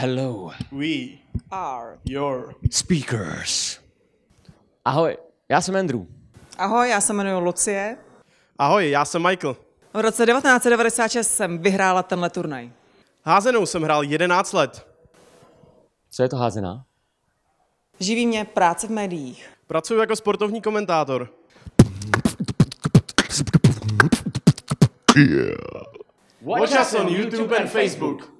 Hello. We are your speakers. Ahoj, já jsem Andrew. Ahoj, já se jmenuji Lucie. Ahoj, já jsem Michael. V roce 1996 jsem vyhrála tenhle turnaj. Házenou jsem hrál 11 let. Co je to házená? Živí mě práce v médiích. Pracuji jako sportovní komentátor. Yeah. Watch us on YouTube and Facebook.